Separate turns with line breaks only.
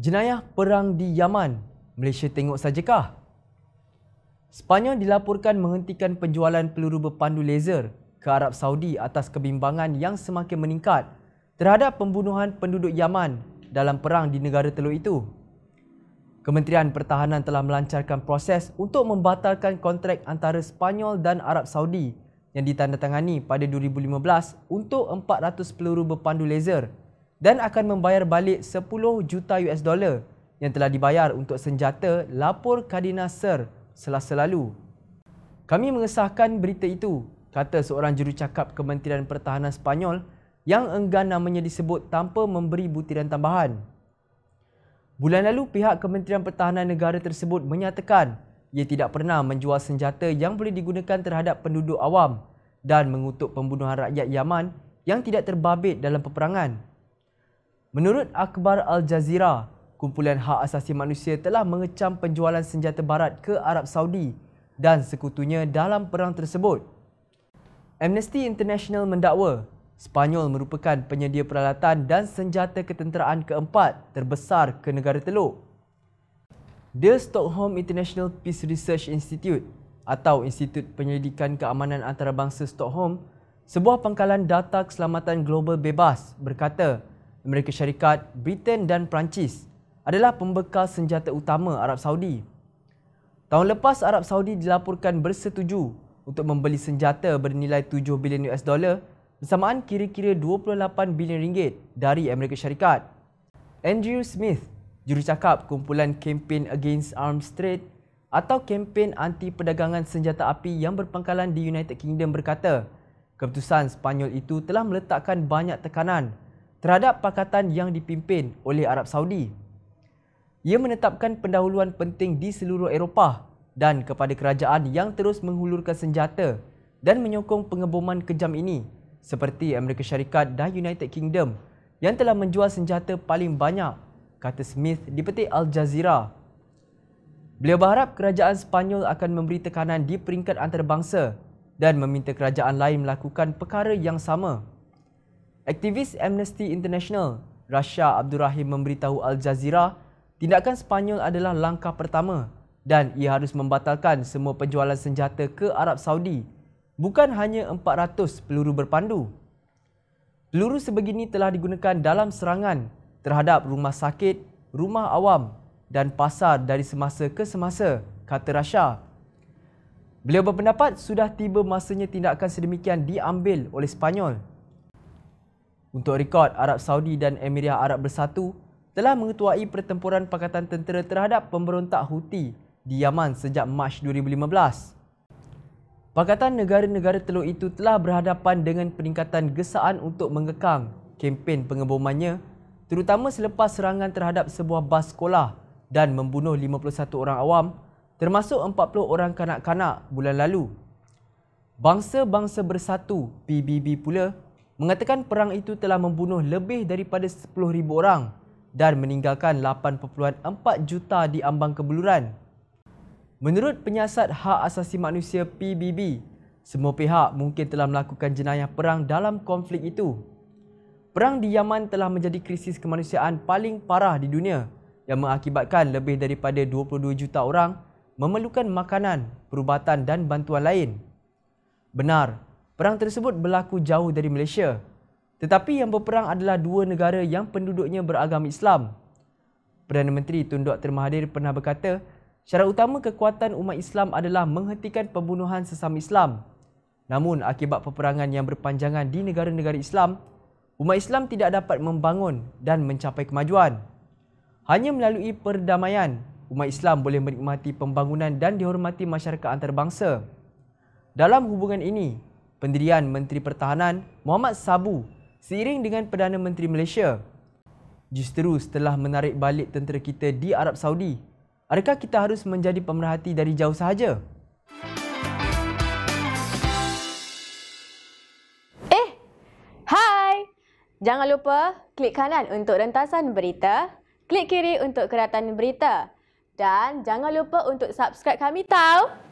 Jenayah perang di Yaman, Malaysia tengok sajakah? Sepanyol dilaporkan menghentikan penjualan peluru berpandu laser ke Arab Saudi atas kebimbangan yang semakin meningkat terhadap pembunuhan penduduk Yaman dalam perang di negara teluk itu. Kementerian Pertahanan telah melancarkan proses untuk membatalkan kontrak antara Sepanyol dan Arab Saudi yang ditandatangani pada 2015 untuk 400 peluru berpandu laser dan akan membayar balik 10 juta US dollar yang telah dibayar untuk senjata lapor Kadina Sir selasa lalu. Kami mengesahkan berita itu, kata seorang jurucakap Kementerian Pertahanan Sepanyol yang enggan namanya disebut tanpa memberi butiran tambahan. Bulan lalu, pihak Kementerian Pertahanan Negara tersebut menyatakan ia tidak pernah menjual senjata yang boleh digunakan terhadap penduduk awam dan mengutuk pembunuhan rakyat Yaman yang tidak terbabit dalam peperangan. Menurut Akbar Al Jazeera, kumpulan hak asasi manusia telah mengecam penjualan senjata barat ke Arab Saudi dan sekutunya dalam perang tersebut. Amnesty International mendakwa Spanyol merupakan penyedia peralatan dan senjata ketenteraan keempat terbesar ke negara Teluk. The Stockholm International Peace Research Institute atau Institut Penyelidikan Keamanan Antarabangsa Stockholm, sebuah pangkalan data keselamatan global bebas berkata, Amerika Syarikat, Britain dan Perancis adalah pembekal senjata utama Arab Saudi. Tahun lepas Arab Saudi dilaporkan bersetuju untuk membeli senjata bernilai 7 bilion US dollar bersamaan kira-kira 28 bilion ringgit dari Amerika Syarikat. Andrew Smith, jurucakap kumpulan Campaign Against Arms Trade atau kempen anti perdagangan senjata api yang berpangkalan di United Kingdom berkata, keputusan Spanyol itu telah meletakkan banyak tekanan terhadap pakatan yang dipimpin oleh Arab Saudi. Ia menetapkan pendahuluan penting di seluruh Eropah dan kepada kerajaan yang terus menghulurkan senjata dan menyokong pengeboman kejam ini seperti Amerika Syarikat dan United Kingdom yang telah menjual senjata paling banyak, kata Smith di peti Al Jazeera. Beliau berharap kerajaan Spanyol akan memberi tekanan di peringkat antarabangsa dan meminta kerajaan lain melakukan perkara yang sama. Aktivis Amnesty International, Rasha Abdul Rahim memberitahu Al Jazeera, tindakan Spanyol adalah langkah pertama dan ia harus membatalkan semua penjualan senjata ke Arab Saudi, bukan hanya 400 peluru berpandu. Peluru sebegini telah digunakan dalam serangan terhadap rumah sakit, rumah awam dan pasar dari semasa ke semasa, kata Rasha. Beliau berpendapat sudah tiba masanya tindakan sedemikian diambil oleh Spanyol. Untuk rekod, Arab Saudi dan Emiria Arab Bersatu telah mengetuai pertempuran Pakatan Tentera terhadap pemberontak Houthi di Yaman sejak Mac 2015. Pakatan negara-negara teluk itu telah berhadapan dengan peningkatan gesaan untuk mengekang kempen pengebomannya terutama selepas serangan terhadap sebuah bas sekolah dan membunuh 51 orang awam termasuk 40 orang kanak-kanak bulan lalu. Bangsa-Bangsa Bersatu PBB pula mengatakan perang itu telah membunuh lebih daripada 10,000 orang dan meninggalkan 8.4 juta di ambang kebeluran. Menurut penyiasat hak asasi manusia PBB, semua pihak mungkin telah melakukan jenayah perang dalam konflik itu. Perang di Yaman telah menjadi krisis kemanusiaan paling parah di dunia yang mengakibatkan lebih daripada 22 juta orang memerlukan makanan, perubatan dan bantuan lain. Benar, Perang tersebut berlaku jauh dari Malaysia. Tetapi yang berperang adalah dua negara yang penduduknya beragama Islam. Perdana Menteri Tun Dr. Mahathir pernah berkata, syarat utama kekuatan umat Islam adalah menghentikan pembunuhan sesama Islam. Namun, akibat peperangan yang berpanjangan di negara-negara Islam, umat Islam tidak dapat membangun dan mencapai kemajuan. Hanya melalui perdamaian, umat Islam boleh menikmati pembangunan dan dihormati masyarakat antarabangsa. Dalam hubungan ini, pendirian Menteri Pertahanan Muhammad Sabu seiring dengan Perdana Menteri Malaysia. Justeru setelah menarik balik tentera kita di Arab Saudi, adakah kita harus menjadi pemerhati dari jauh sahaja? Eh, hai! Jangan lupa klik kanan untuk rentasan berita, klik kiri untuk keratan berita dan jangan lupa untuk subscribe kami tau!